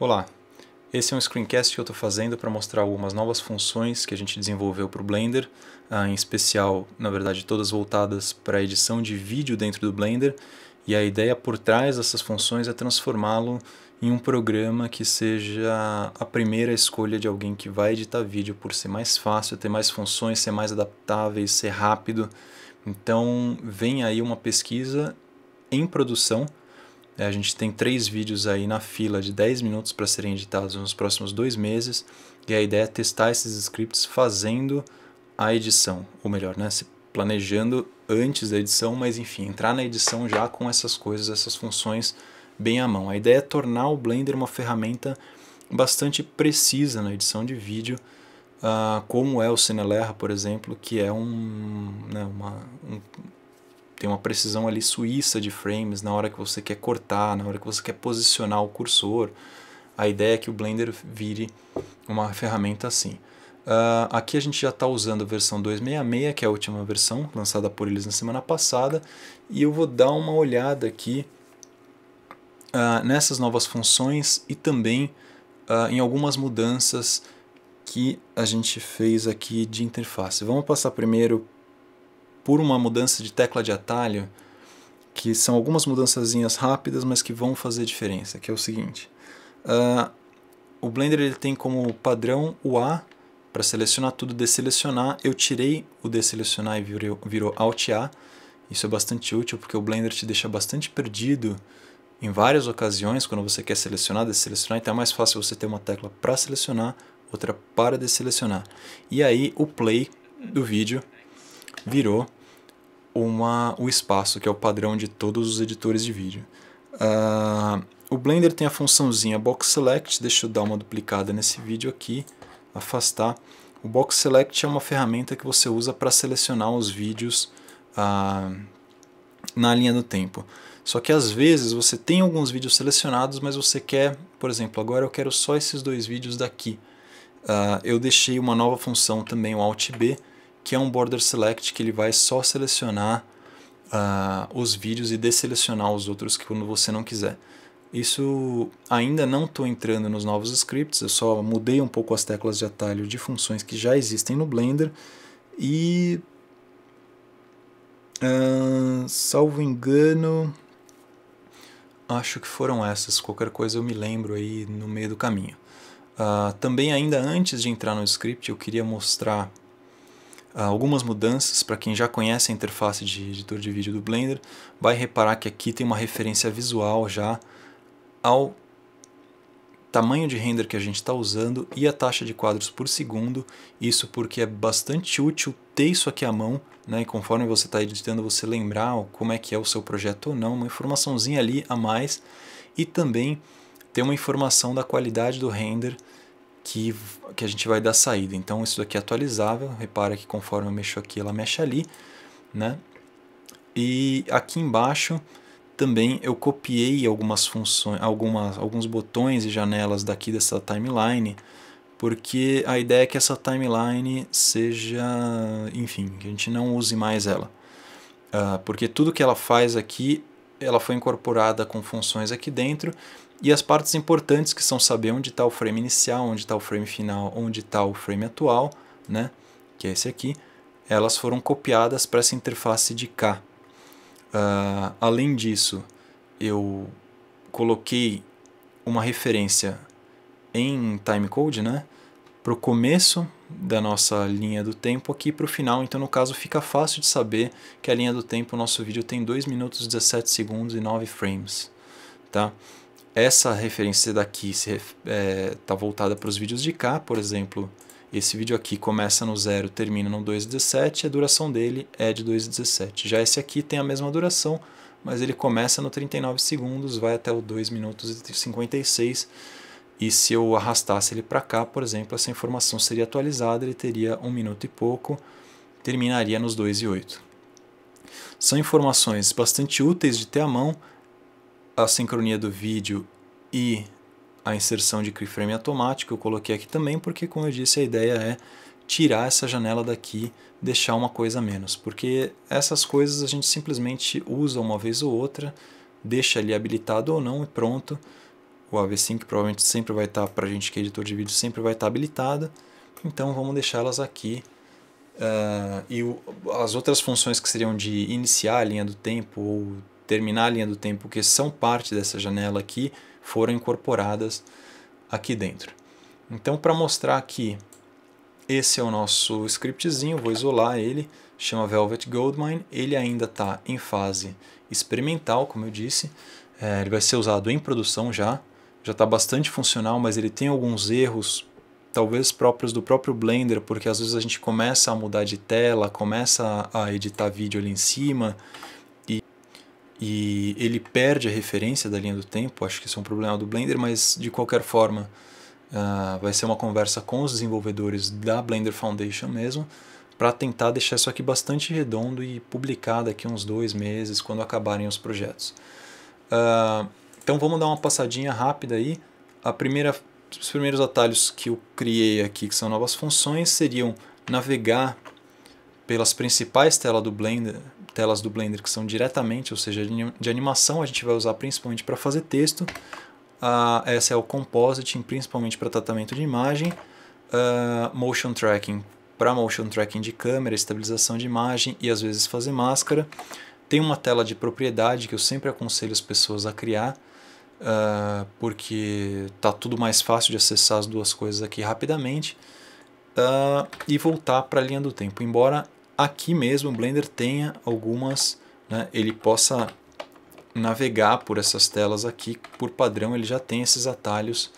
Olá, esse é um screencast que eu estou fazendo para mostrar algumas novas funções que a gente desenvolveu para o Blender, ah, em especial, na verdade, todas voltadas para a edição de vídeo dentro do Blender, e a ideia por trás dessas funções é transformá-lo em um programa que seja a primeira escolha de alguém que vai editar vídeo por ser mais fácil, ter mais funções, ser mais adaptável, ser rápido. Então, vem aí uma pesquisa em produção é, a gente tem três vídeos aí na fila de 10 minutos para serem editados nos próximos dois meses. E a ideia é testar esses scripts fazendo a edição, ou melhor, né, se planejando antes da edição, mas enfim, entrar na edição já com essas coisas, essas funções bem à mão. A ideia é tornar o Blender uma ferramenta bastante precisa na edição de vídeo, uh, como é o CineLerra por exemplo, que é um, né, uma, um, tem uma precisão ali suíça de frames na hora que você quer cortar, na hora que você quer posicionar o cursor. A ideia é que o Blender vire uma ferramenta assim. Uh, aqui a gente já está usando a versão 2.66, que é a última versão, lançada por eles na semana passada, e eu vou dar uma olhada aqui uh, nessas novas funções e também uh, em algumas mudanças que a gente fez aqui de interface. Vamos passar primeiro por uma mudança de tecla de atalho, que são algumas mudançazinhas rápidas, mas que vão fazer diferença, que é o seguinte. Uh, o Blender ele tem como padrão o A para selecionar tudo, deselecionar. Eu tirei o deselecionar e virou, virou Alt A. Isso é bastante útil porque o Blender te deixa bastante perdido em várias ocasiões quando você quer selecionar, deselecionar. Então é mais fácil você ter uma tecla para selecionar, outra para deselecionar. E aí o play do vídeo virou uma, o espaço, que é o padrão de todos os editores de vídeo. Uh, o Blender tem a funçãozinha Box Select, deixa eu dar uma duplicada nesse vídeo aqui, afastar. O Box Select é uma ferramenta que você usa para selecionar os vídeos uh, na linha do tempo. Só que às vezes você tem alguns vídeos selecionados, mas você quer, por exemplo, agora eu quero só esses dois vídeos daqui. Uh, eu deixei uma nova função também, o Alt B, que é um border select que ele vai só selecionar uh, os vídeos e desselecionar os outros que quando você não quiser. Isso ainda não estou entrando nos novos scripts, eu só mudei um pouco as teclas de atalho de funções que já existem no Blender e uh, salvo engano acho que foram essas, qualquer coisa eu me lembro aí no meio do caminho. Uh, também ainda antes de entrar no script eu queria mostrar ah, algumas mudanças, para quem já conhece a interface de editor de vídeo do Blender, vai reparar que aqui tem uma referência visual já ao tamanho de render que a gente está usando e a taxa de quadros por segundo, isso porque é bastante útil ter isso aqui à mão, né? e conforme você está editando você lembrar como é que é o seu projeto ou não, uma informaçãozinha ali a mais, e também ter uma informação da qualidade do render, que, que a gente vai dar saída. Então isso daqui é atualizável, repara que conforme eu mexo aqui ela mexe ali, né? E aqui embaixo também eu copiei algumas funções, algumas, alguns botões e janelas daqui dessa timeline, porque a ideia é que essa timeline seja, enfim, que a gente não use mais ela. Uh, porque tudo que ela faz aqui, ela foi incorporada com funções aqui dentro e as partes importantes que são saber onde está o frame inicial, onde está o frame final, onde está o frame atual, né? que é esse aqui, elas foram copiadas para essa interface de cá. Uh, além disso, eu coloquei uma referência em timecode né? para o começo da nossa linha do tempo aqui para o final, então no caso fica fácil de saber que a linha do tempo, nosso vídeo tem 2 minutos 17 segundos e 9 frames. Tá? essa referência daqui está é, tá voltada para os vídeos de cá, por exemplo, esse vídeo aqui começa no 0, termina no 2,17, a duração dele é de 2,17. Já esse aqui tem a mesma duração, mas ele começa no 39 segundos, vai até o 2 minutos e 56. E se eu arrastasse ele para cá, por exemplo, essa informação seria atualizada, ele teria um minuto e pouco, terminaria nos 2,8. São informações bastante úteis de ter à mão, a sincronia do vídeo e a inserção de keyframe automático eu coloquei aqui também porque, como eu disse, a ideia é tirar essa janela daqui, deixar uma coisa a menos, porque essas coisas a gente simplesmente usa uma vez ou outra, deixa ali habilitado ou não e pronto. O AV-Sync provavelmente sempre vai estar, tá, para a gente que é editor de vídeo, sempre vai estar tá habilitada, então vamos deixá-las aqui. Uh, e o, as outras funções que seriam de iniciar a linha do tempo ou terminar a linha do tempo que são parte dessa janela aqui foram incorporadas aqui dentro. Então, para mostrar aqui, esse é o nosso scriptzinho, vou isolar ele, chama Velvet Goldmine, ele ainda está em fase experimental, como eu disse, é, ele vai ser usado em produção já, já está bastante funcional, mas ele tem alguns erros, talvez próprios do próprio Blender, porque às vezes a gente começa a mudar de tela, começa a editar vídeo ali em cima, e ele perde a referência da linha do tempo. Acho que isso é um problema do Blender, mas de qualquer forma uh, vai ser uma conversa com os desenvolvedores da Blender Foundation mesmo para tentar deixar isso aqui bastante redondo e publicar daqui uns dois meses quando acabarem os projetos. Uh, então vamos dar uma passadinha rápida aí. A primeira, os primeiros atalhos que eu criei aqui, que são novas funções, seriam navegar pelas principais telas do Blender, telas do Blender que são diretamente, ou seja, de animação, a gente vai usar principalmente para fazer texto. Uh, essa é o Compositing, principalmente para tratamento de imagem. Uh, motion Tracking, para motion tracking de câmera, estabilização de imagem e às vezes fazer máscara. Tem uma tela de propriedade que eu sempre aconselho as pessoas a criar, uh, porque tá tudo mais fácil de acessar as duas coisas aqui rapidamente. Uh, e voltar para a linha do tempo. Embora aqui mesmo o Blender tenha algumas, né, ele possa navegar por essas telas aqui, por padrão ele já tem esses atalhos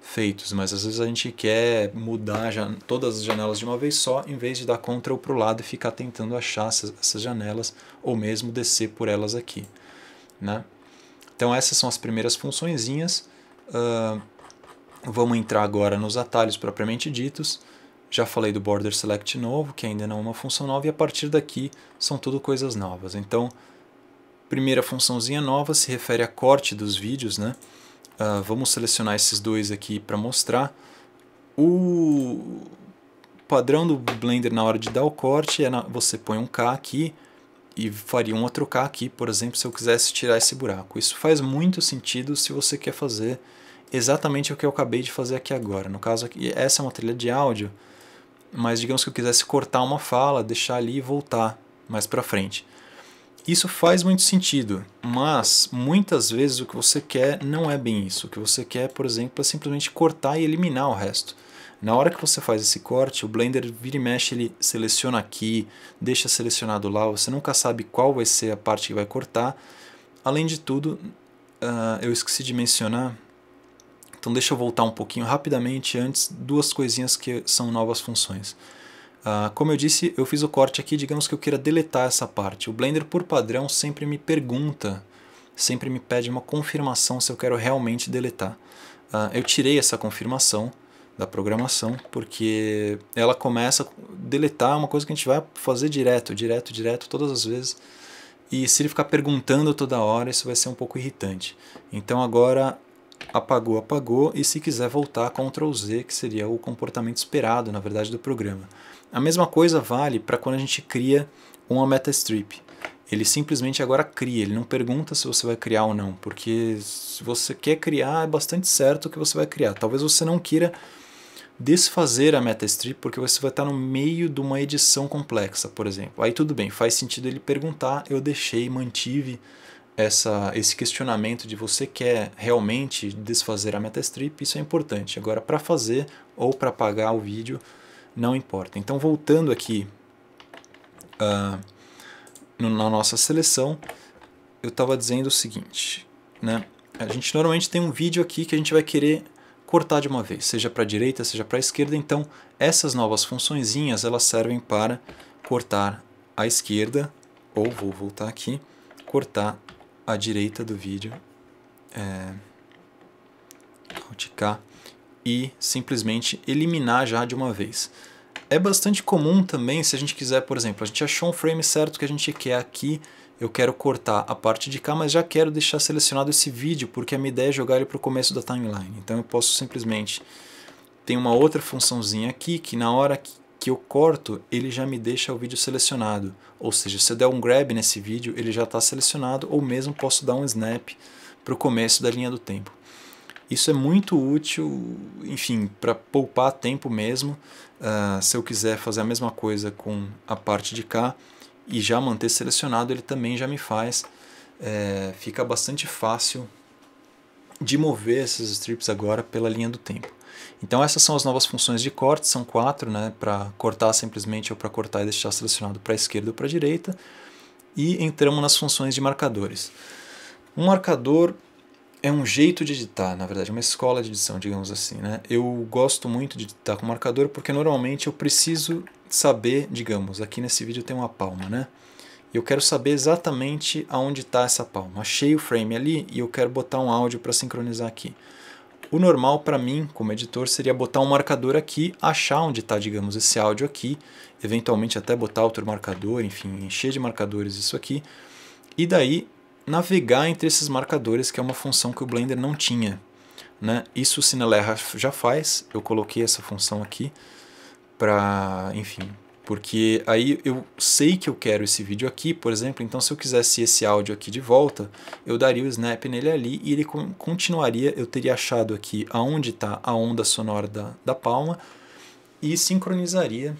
feitos, mas às vezes a gente quer mudar já, todas as janelas de uma vez só, em vez de dar Ctrl para o lado e ficar tentando achar essas, essas janelas, ou mesmo descer por elas aqui. Né? Então essas são as primeiras funçõezinhas. Uh, vamos entrar agora nos atalhos propriamente ditos. Já falei do border select novo, que ainda não é uma função nova, e a partir daqui são tudo coisas novas. Então, primeira funçãozinha nova se refere a corte dos vídeos, né? Uh, vamos selecionar esses dois aqui para mostrar. O padrão do Blender na hora de dar o corte é na, você põe um K aqui e faria um outro K aqui, por exemplo, se eu quisesse tirar esse buraco. Isso faz muito sentido se você quer fazer exatamente o que eu acabei de fazer aqui agora. No caso, aqui, essa é uma trilha de áudio, mas digamos que eu quisesse cortar uma fala, deixar ali e voltar mais para frente. Isso faz muito sentido, mas muitas vezes o que você quer não é bem isso. O que você quer, por exemplo, é simplesmente cortar e eliminar o resto. Na hora que você faz esse corte, o Blender vira e mexe, ele seleciona aqui, deixa selecionado lá, você nunca sabe qual vai ser a parte que vai cortar. Além de tudo, uh, eu esqueci de mencionar, então deixa eu voltar um pouquinho rapidamente antes, duas coisinhas que são novas funções. Ah, como eu disse, eu fiz o corte aqui, digamos que eu queira deletar essa parte. O Blender, por padrão, sempre me pergunta, sempre me pede uma confirmação se eu quero realmente deletar. Ah, eu tirei essa confirmação da programação, porque ela começa a deletar é uma coisa que a gente vai fazer direto, direto, direto, todas as vezes. E se ele ficar perguntando toda hora, isso vai ser um pouco irritante. Então agora apagou, apagou, e se quiser voltar, Ctrl Z, que seria o comportamento esperado, na verdade, do programa. A mesma coisa vale para quando a gente cria uma metastrip. Ele simplesmente agora cria, ele não pergunta se você vai criar ou não, porque se você quer criar, é bastante certo que você vai criar. Talvez você não queira desfazer a metastrip porque você vai estar no meio de uma edição complexa, por exemplo. Aí tudo bem, faz sentido ele perguntar, eu deixei, mantive essa, esse questionamento de você quer realmente desfazer a metastrip, isso é importante. Agora, para fazer ou para apagar o vídeo, não importa. Então, voltando aqui uh, no, na nossa seleção, eu estava dizendo o seguinte, né? A gente normalmente tem um vídeo aqui que a gente vai querer cortar de uma vez, seja para a direita, seja para a esquerda. Então, essas novas funçõezinhas, elas servem para cortar à esquerda, ou vou voltar aqui, cortar à direita do vídeo, é, Alt K, e simplesmente eliminar já de uma vez. É bastante comum também se a gente quiser, por exemplo, a gente achou um frame certo que a gente quer aqui, eu quero cortar a parte de cá, mas já quero deixar selecionado esse vídeo, porque a minha ideia é jogar ele para o começo da timeline. Então eu posso simplesmente... Tem uma outra funçãozinha aqui, que na hora que que eu corto, ele já me deixa o vídeo selecionado. Ou seja, se eu der um grab nesse vídeo, ele já está selecionado, ou mesmo posso dar um snap para o começo da linha do tempo. Isso é muito útil, enfim, para poupar tempo mesmo. Uh, se eu quiser fazer a mesma coisa com a parte de cá e já manter selecionado, ele também já me faz. É, fica bastante fácil de mover esses strips agora pela linha do tempo. Então essas são as novas funções de corte, são quatro, né, para cortar simplesmente ou para cortar e deixar selecionado para a esquerda ou para a direita. E entramos nas funções de marcadores. Um marcador é um jeito de editar, na verdade, é uma escola de edição, digamos assim. Né? Eu gosto muito de editar com marcador porque normalmente eu preciso saber, digamos, aqui nesse vídeo tem uma palma, né? Eu quero saber exatamente aonde está essa palma. Achei o frame ali e eu quero botar um áudio para sincronizar aqui. O normal para mim, como editor, seria botar um marcador aqui, achar onde está, digamos, esse áudio aqui, eventualmente até botar outro marcador, enfim, encher de marcadores isso aqui, e daí navegar entre esses marcadores, que é uma função que o Blender não tinha. Né? Isso o CineLerra já faz, eu coloquei essa função aqui para, enfim, porque aí eu sei que eu quero esse vídeo aqui, por exemplo, então se eu quisesse esse áudio aqui de volta, eu daria o snap nele ali e ele continuaria, eu teria achado aqui aonde está a onda sonora da, da palma e sincronizaria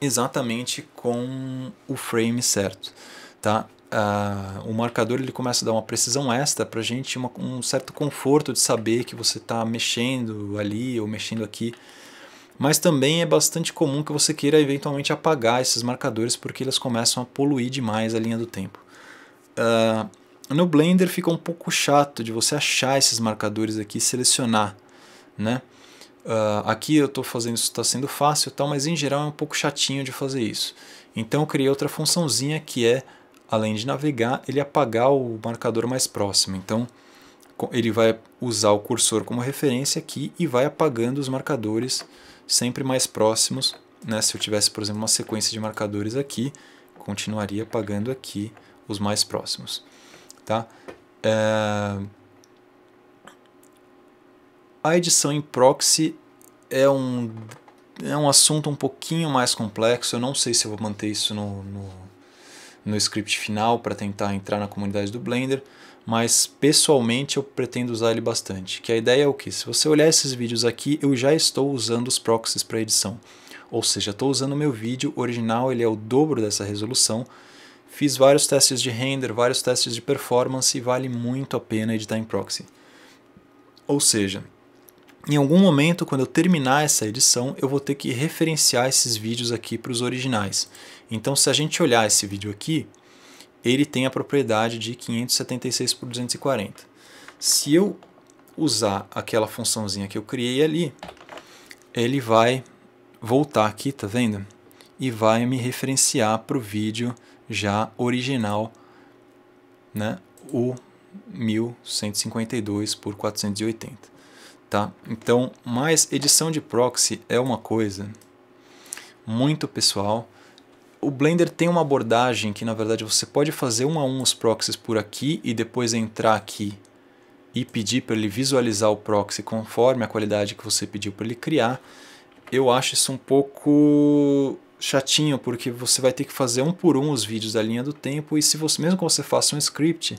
exatamente com o frame certo, tá? Uh, o marcador ele começa a dar uma precisão extra para a gente, uma, um certo conforto de saber que você está mexendo ali ou mexendo aqui mas também é bastante comum que você queira eventualmente apagar esses marcadores porque eles começam a poluir demais a linha do tempo. Uh, no Blender fica um pouco chato de você achar esses marcadores aqui e selecionar, né? Uh, aqui eu estou fazendo isso, está sendo fácil tal, mas em geral é um pouco chatinho de fazer isso. Então eu criei outra funçãozinha que é, além de navegar, ele apagar o marcador mais próximo. Então ele vai usar o cursor como referência aqui e vai apagando os marcadores sempre mais próximos. Né? Se eu tivesse, por exemplo, uma sequência de marcadores aqui, continuaria pagando aqui os mais próximos. Tá? É... A edição em proxy é um, é um assunto um pouquinho mais complexo. Eu não sei se eu vou manter isso no, no, no script final para tentar entrar na comunidade do Blender mas pessoalmente eu pretendo usar ele bastante. Que a ideia é o que? Se você olhar esses vídeos aqui, eu já estou usando os proxies para edição. Ou seja, estou usando o meu vídeo original, ele é o dobro dessa resolução. Fiz vários testes de render, vários testes de performance e vale muito a pena editar em proxy. Ou seja, em algum momento, quando eu terminar essa edição, eu vou ter que referenciar esses vídeos aqui para os originais. Então, se a gente olhar esse vídeo aqui, ele tem a propriedade de 576 por 240. Se eu usar aquela funçãozinha que eu criei ali, ele vai voltar aqui, tá vendo? E vai me referenciar para o vídeo já original, né? O 1152 por 480, tá? Então, mas edição de proxy é uma coisa muito pessoal o Blender tem uma abordagem que, na verdade, você pode fazer um a um os proxies por aqui e depois entrar aqui e pedir para ele visualizar o proxy conforme a qualidade que você pediu para ele criar. Eu acho isso um pouco chatinho, porque você vai ter que fazer um por um os vídeos da linha do tempo e se você mesmo que você faça um script uh,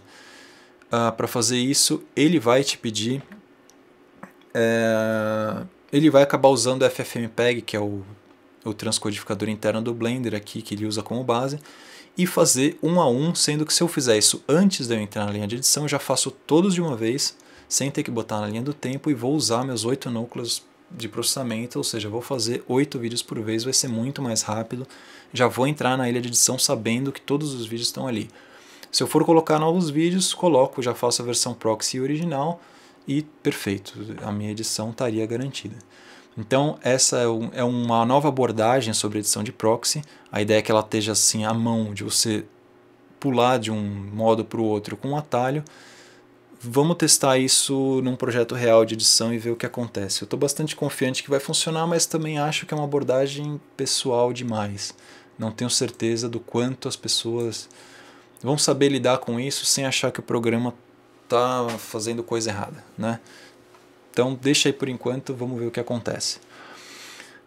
ah, para fazer isso, ele vai te pedir... É, ele vai acabar usando o FFmpeg, que é o o transcodificador interno do Blender aqui que ele usa como base e fazer um a um, sendo que se eu fizer isso antes de eu entrar na linha de edição, eu já faço todos de uma vez, sem ter que botar na linha do tempo e vou usar meus oito núcleos de processamento, ou seja, vou fazer oito vídeos por vez, vai ser muito mais rápido, já vou entrar na ilha de edição sabendo que todos os vídeos estão ali. Se eu for colocar novos vídeos, coloco, já faço a versão proxy original e perfeito, a minha edição estaria garantida. Então, essa é, é, uma nova abordagem sobre edição de proxy. A ideia é que ela esteja assim à mão de você pular de um modo para o outro com um atalho. Vamos testar isso num projeto real de edição e ver o que acontece. Eu estou bastante confiante que vai funcionar, mas também acho que é uma abordagem pessoal demais. Não tenho certeza do quanto as pessoas vão saber lidar com isso sem achar que o programa está fazendo coisa errada, né? Então deixa aí por enquanto, vamos ver o que acontece.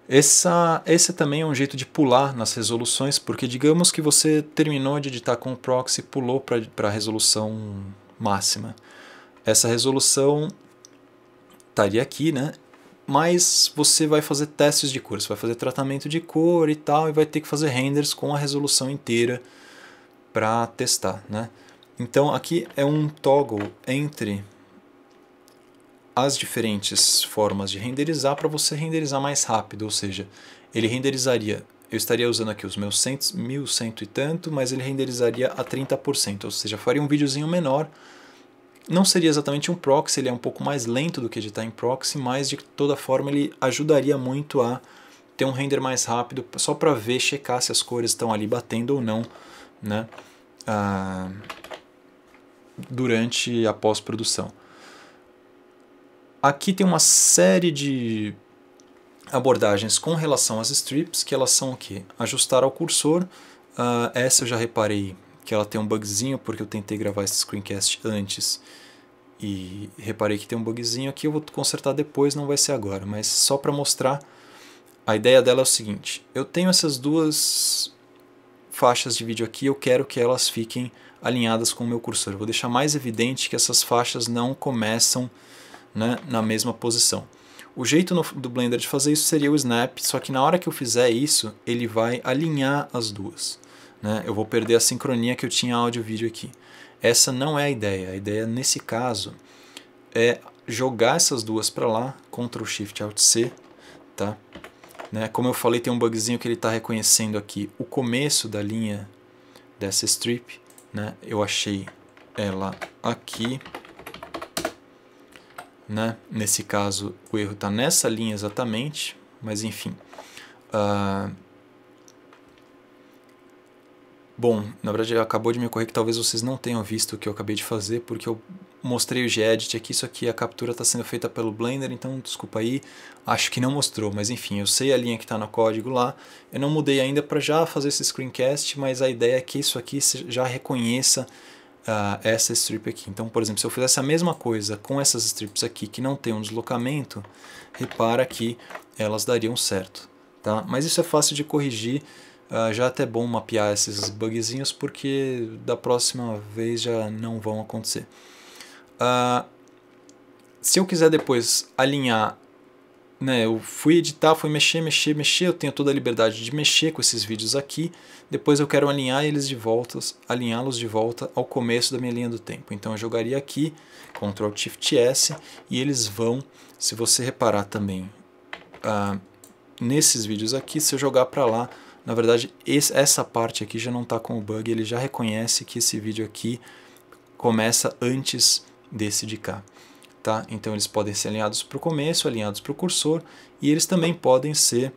Essa, esse é também é um jeito de pular nas resoluções, porque digamos que você terminou de editar com o proxy e pulou para a resolução máxima. Essa resolução estaria aqui, né? Mas você vai fazer testes de cor, você vai fazer tratamento de cor e tal, e vai ter que fazer renders com a resolução inteira para testar, né? Então aqui é um toggle entre as diferentes formas de renderizar para você renderizar mais rápido, ou seja, ele renderizaria, eu estaria usando aqui os meus 100, 1100 e tanto, mas ele renderizaria a 30%, ou seja, faria um videozinho menor, não seria exatamente um proxy, ele é um pouco mais lento do que editar em proxy, mas de toda forma ele ajudaria muito a ter um render mais rápido, só para ver, checar se as cores estão ali batendo ou não, né? Ah, durante a pós-produção. Aqui tem uma série de abordagens com relação às strips, que elas são o quê? Ajustar ao cursor. Uh, essa eu já reparei que ela tem um bugzinho, porque eu tentei gravar esse screencast antes e reparei que tem um bugzinho aqui, eu vou consertar depois, não vai ser agora, mas só para mostrar, a ideia dela é o seguinte, eu tenho essas duas faixas de vídeo aqui, eu quero que elas fiquem alinhadas com o meu cursor, eu vou deixar mais evidente que essas faixas não começam né, na mesma posição. O jeito no, do Blender de fazer isso seria o snap, só que na hora que eu fizer isso, ele vai alinhar as duas. Né? Eu vou perder a sincronia que eu tinha áudio e vídeo aqui. Essa não é a ideia. A ideia, nesse caso, é jogar essas duas para lá, Ctrl Shift Alt C, tá? Né? Como eu falei, tem um bugzinho que ele está reconhecendo aqui o começo da linha dessa strip, né? Eu achei ela aqui, né? Nesse caso, o erro está nessa linha exatamente, mas enfim. Uh... Bom, na verdade acabou de me ocorrer que talvez vocês não tenham visto o que eu acabei de fazer, porque eu mostrei o gedit aqui, só que a captura está sendo feita pelo Blender, então desculpa aí, acho que não mostrou, mas enfim, eu sei a linha que está no código lá, eu não mudei ainda para já fazer esse screencast, mas a ideia é que isso aqui já reconheça uh, essa strip aqui. Então, por exemplo, se eu fizesse a mesma coisa com essas strips aqui que não tem um deslocamento, repara que elas dariam certo. Tá? Mas isso é fácil de corrigir, uh, já é até bom mapear esses bugzinhos, porque da próxima vez já não vão acontecer. Uh, se eu quiser depois alinhar né, eu fui editar, fui mexer, mexer, mexer, eu tenho toda a liberdade de mexer com esses vídeos aqui. Depois eu quero alinhar eles de volta, alinhá-los de volta ao começo da minha linha do tempo. Então eu jogaria aqui, Ctrl Shift S, e eles vão, se você reparar também ah, nesses vídeos aqui, se eu jogar para lá, na verdade esse, essa parte aqui já não está com o bug, ele já reconhece que esse vídeo aqui começa antes desse de cá. Tá? Então eles podem ser alinhados para o começo, alinhados para o cursor e eles também podem ser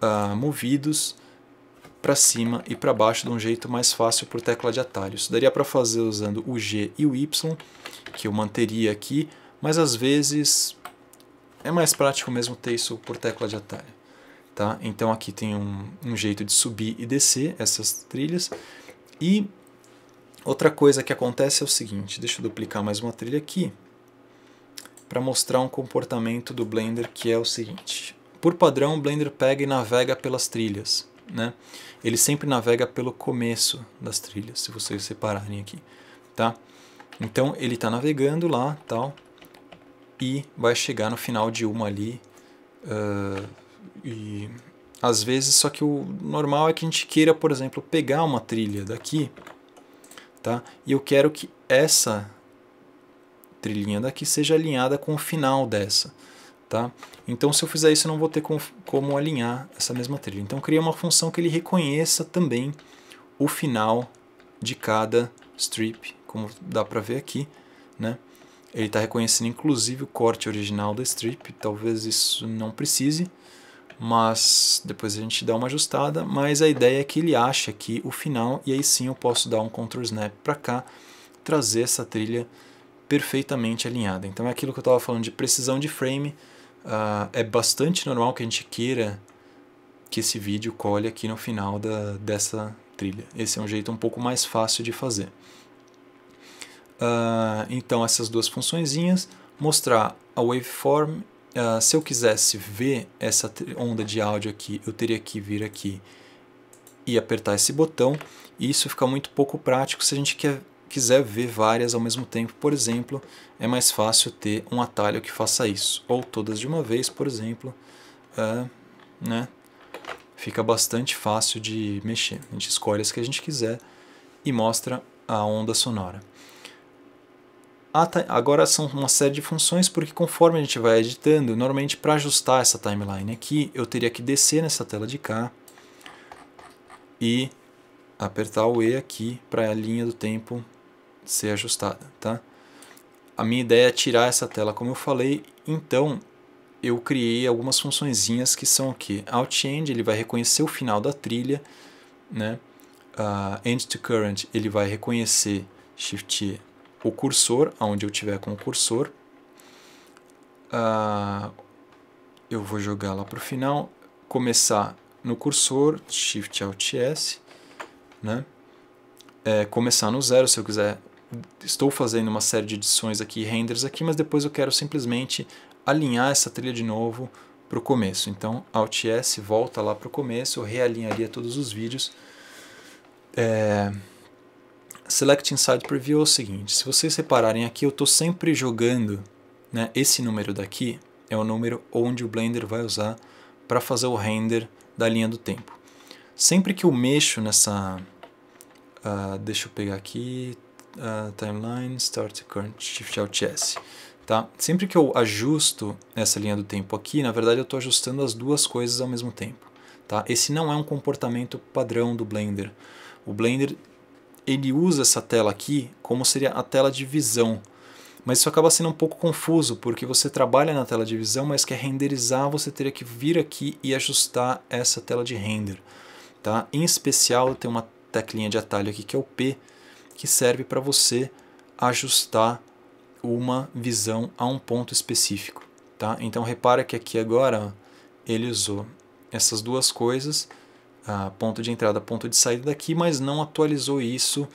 ah, movidos para cima e para baixo de um jeito mais fácil por tecla de atalho. Isso daria para fazer usando o G e o Y, que eu manteria aqui, mas às vezes é mais prático mesmo ter isso por tecla de atalho. Tá? Então aqui tem um, um jeito de subir e descer essas trilhas. E outra coisa que acontece é o seguinte, deixa eu duplicar mais uma trilha aqui para mostrar um comportamento do Blender que é o seguinte. Por padrão, o Blender pega e navega pelas trilhas. Né? Ele sempre navega pelo começo das trilhas, se vocês separarem aqui. Tá? Então ele está navegando lá tal, e vai chegar no final de uma ali. Uh, e às vezes, só que o normal é que a gente queira, por exemplo, pegar uma trilha daqui, tá? E eu quero que essa trilhinha daqui seja alinhada com o final dessa. Tá? Então, se eu fizer isso, eu não vou ter com, como alinhar essa mesma trilha. Então, cria uma função que ele reconheça também o final de cada strip, como dá para ver aqui. Né? Ele está reconhecendo, inclusive, o corte original da strip. Talvez isso não precise, mas depois a gente dá uma ajustada. Mas a ideia é que ele ache aqui o final, e aí sim eu posso dar um Ctrl Snap para cá, trazer essa trilha perfeitamente alinhada. Então é aquilo que eu estava falando de precisão de frame. Uh, é bastante normal que a gente queira que esse vídeo colhe aqui no final da, dessa trilha. Esse é um jeito um pouco mais fácil de fazer. Uh, então essas duas funções, mostrar a waveform. Uh, se eu quisesse ver essa onda de áudio aqui, eu teria que vir aqui e apertar esse botão. E isso fica muito pouco prático se a gente quer quiser ver várias ao mesmo tempo, por exemplo, é mais fácil ter um atalho que faça isso. Ou todas de uma vez, por exemplo, uh, né? fica bastante fácil de mexer. A gente escolhe as que a gente quiser e mostra a onda sonora. Agora são uma série de funções, porque conforme a gente vai editando, normalmente para ajustar essa timeline aqui, eu teria que descer nessa tela de cá e apertar o E aqui para a linha do tempo ser ajustada, tá? A minha ideia é tirar essa tela, como eu falei, então eu criei algumas funções que são aqui. Outend, ele vai reconhecer o final da trilha, né? Uh, end to current, ele vai reconhecer, shift o cursor, aonde eu tiver com o cursor. Uh, eu vou jogar lá para o final, começar no cursor, Shift Alt S, né? É, começar no zero, se eu quiser estou fazendo uma série de edições aqui, renders aqui, mas depois eu quero simplesmente alinhar essa trilha de novo para o começo. Então, Alt S volta lá para o começo, eu realinharia todos os vídeos. É... Select Inside Preview é o seguinte, se vocês repararem aqui, eu estou sempre jogando né, esse número daqui, é o número onde o Blender vai usar para fazer o render da linha do tempo. Sempre que eu mexo nessa... Uh, deixa eu pegar aqui, uh, timeline, start current shift alt s. Tá? Sempre que eu ajusto essa linha do tempo aqui, na verdade eu estou ajustando as duas coisas ao mesmo tempo. Tá? Esse não é um comportamento padrão do Blender. O Blender ele usa essa tela aqui como seria a tela de visão. Mas isso acaba sendo um pouco confuso, porque você trabalha na tela de visão, mas quer renderizar, você teria que vir aqui e ajustar essa tela de render. Tá? Em especial, tem uma teclinha de atalho aqui que é o P, que serve para você ajustar uma visão a um ponto específico. Tá? Então repara que aqui agora ele usou essas duas coisas, ponto de entrada, ponto de saída daqui, mas não atualizou isso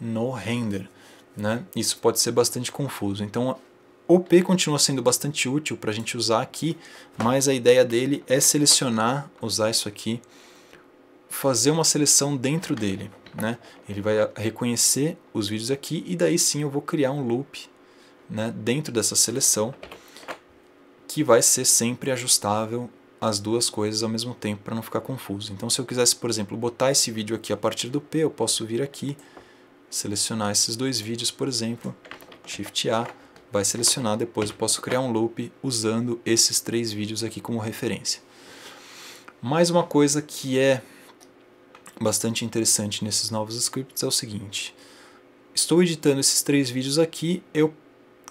no render. Né? Isso pode ser bastante confuso. Então o P continua sendo bastante útil para a gente usar aqui, mas a ideia dele é selecionar, usar isso aqui, fazer uma seleção dentro dele. Né? Ele vai ah, reconhecer os vídeos aqui e daí sim eu vou criar um loop né, dentro dessa seleção que vai ser sempre ajustável as duas coisas ao mesmo tempo para não ficar confuso. Então se eu quisesse, por exemplo, botar esse vídeo aqui a partir do P, eu posso vir aqui, selecionar esses dois vídeos, por exemplo, Shift A, vai selecionar, depois eu posso criar um loop usando esses três vídeos aqui como referência. Mais uma coisa que é bastante interessante nesses novos scripts é o seguinte. Estou editando esses três vídeos aqui, eu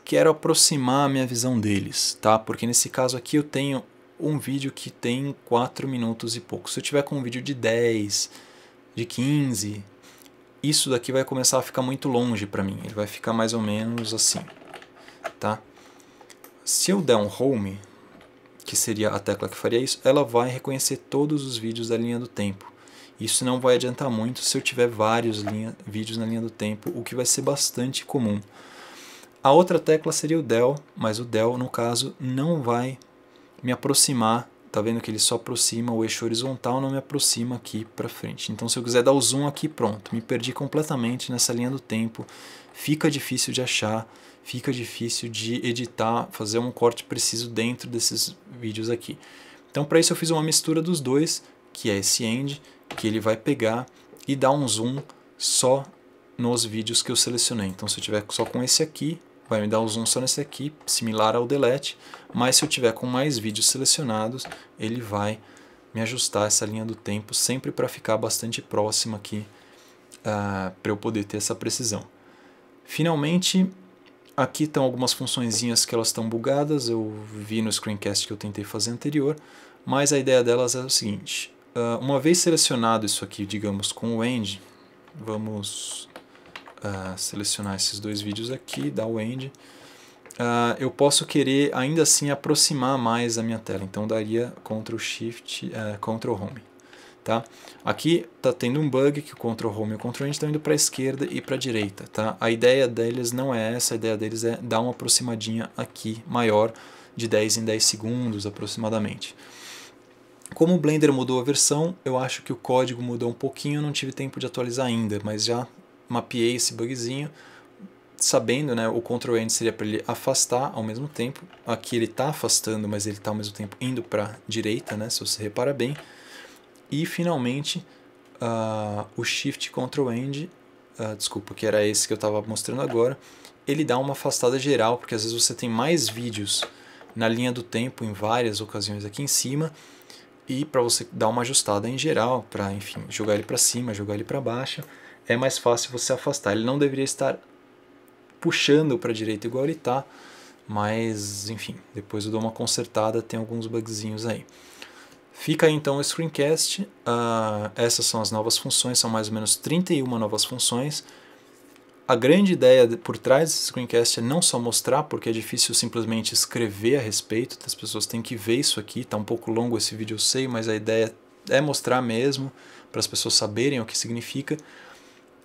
quero aproximar a minha visão deles, tá? Porque nesse caso aqui eu tenho um vídeo que tem 4 minutos e pouco. Se eu tiver com um vídeo de 10, de 15, isso daqui vai começar a ficar muito longe para mim. Ele vai ficar mais ou menos assim, tá? Se eu der um home, que seria a tecla que faria isso, ela vai reconhecer todos os vídeos da linha do tempo. Isso não vai adiantar muito se eu tiver vários linha, vídeos na linha do tempo, o que vai ser bastante comum. A outra tecla seria o del, mas o del, no caso, não vai me aproximar. Está vendo que ele só aproxima o eixo horizontal, não me aproxima aqui para frente. Então, se eu quiser dar o zoom aqui, pronto, me perdi completamente nessa linha do tempo. Fica difícil de achar, fica difícil de editar, fazer um corte preciso dentro desses vídeos aqui. Então, para isso eu fiz uma mistura dos dois, que é esse end, que ele vai pegar e dar um zoom só nos vídeos que eu selecionei. Então se eu tiver só com esse aqui, vai me dar um zoom só nesse aqui, similar ao delete, mas se eu tiver com mais vídeos selecionados, ele vai me ajustar essa linha do tempo sempre para ficar bastante próxima aqui uh, ah, para eu poder ter essa precisão. Finalmente, aqui estão algumas funções que elas estão bugadas, eu vi no screencast que eu tentei fazer anterior, mas a ideia delas é o seguinte, Uh, uma vez selecionado isso aqui, digamos, com o end, vamos uh, selecionar esses dois vídeos aqui, dar o end. Uh, ah, eu posso querer ainda assim aproximar mais a minha tela, então daria Ctrl Shift, uh, Ctrl Home. Tá? Aqui está tendo um bug que o Ctrl Home e o Ctrl End estão indo para a esquerda e para a direita. Tá? A ideia deles não é essa, a ideia deles é dar uma aproximadinha aqui maior de 10 em 10 segundos aproximadamente. Como o Blender mudou a versão, eu acho que o código mudou um pouquinho, eu não tive tempo de atualizar ainda, mas já mapeei esse bugzinho, sabendo, né, o Ctrl End seria para ele afastar ao mesmo tempo. Aqui ele está afastando, mas ele está ao mesmo tempo indo para direita, né, se você repara bem. E finalmente, uh, o Shift Ctrl End, uh, desculpa, que era esse que eu estava mostrando agora, ele dá uma afastada geral, porque às vezes você tem mais vídeos na linha do tempo em várias ocasiões aqui em cima, e para você dar uma ajustada em geral, para enfim, jogar ele para cima, jogar ele para baixo, é mais fácil você afastar. Ele não deveria estar puxando para a direita igual ele está, mas enfim, depois eu dou uma consertada, tem alguns bugzinhos aí. Fica aí então o screencast, uh, essas são as novas funções, são mais ou menos 31 novas funções, a grande ideia por trás desse screencast é não só mostrar, porque é difícil simplesmente escrever a respeito, as pessoas têm que ver isso aqui, Está um pouco longo esse vídeo, eu sei, mas a ideia é mostrar mesmo, para as pessoas saberem o que significa,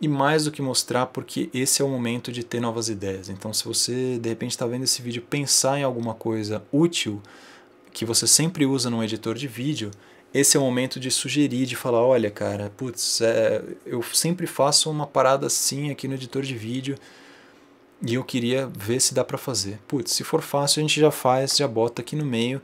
e mais do que mostrar, porque esse é o momento de ter novas ideias. Então, se você de repente está vendo esse vídeo pensar em alguma coisa útil que você sempre usa num editor de vídeo, esse é o momento de sugerir, de falar, olha, cara, putz, é, eu sempre faço uma parada assim aqui no editor de vídeo e eu queria ver se dá para fazer. Putz, se for fácil a gente já faz, já bota aqui no meio.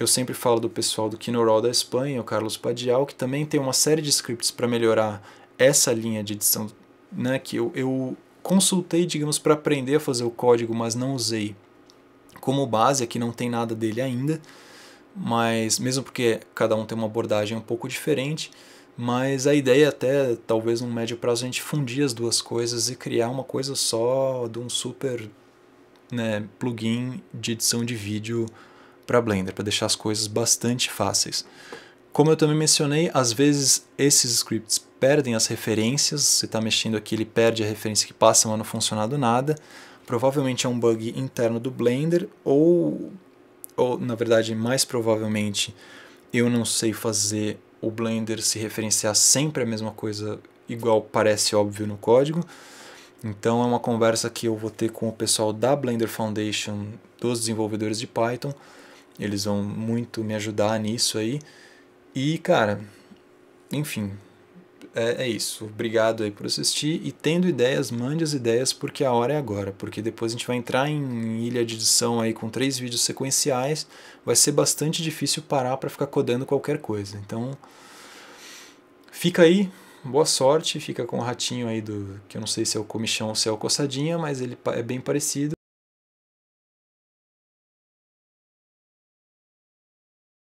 Eu sempre falo do pessoal do Quinorol da Espanha, o Carlos Padial, que também tem uma série de scripts para melhorar essa linha de edição, né, que eu, eu consultei, digamos, para aprender a fazer o código, mas não usei como base, aqui não tem nada dele ainda mas mesmo porque cada um tem uma abordagem um pouco diferente, mas a ideia é até talvez no médio prazo a gente fundir as duas coisas e criar uma coisa só de um super né, plugin de edição de vídeo para Blender, para deixar as coisas bastante fáceis. Como eu também mencionei, às vezes esses scripts perdem as referências, você está mexendo aqui, ele perde a referência que passa, mas não funciona do nada. Provavelmente é um bug interno do Blender ou ou na verdade, mais provavelmente, eu não sei fazer o Blender se referenciar sempre a mesma coisa igual parece óbvio no código. Então é uma conversa que eu vou ter com o pessoal da Blender Foundation, dos desenvolvedores de Python. Eles vão muito me ajudar nisso aí. E, cara, enfim, é, é isso. Obrigado aí por assistir. E tendo ideias, mande as ideias, porque a hora é agora. Porque depois a gente vai entrar em ilha de edição aí com três vídeos sequenciais. Vai ser bastante difícil parar para ficar codando qualquer coisa. Então, fica aí. Boa sorte. Fica com o ratinho aí do. Que eu não sei se é o comichão ou se é o coçadinha, mas ele é bem parecido.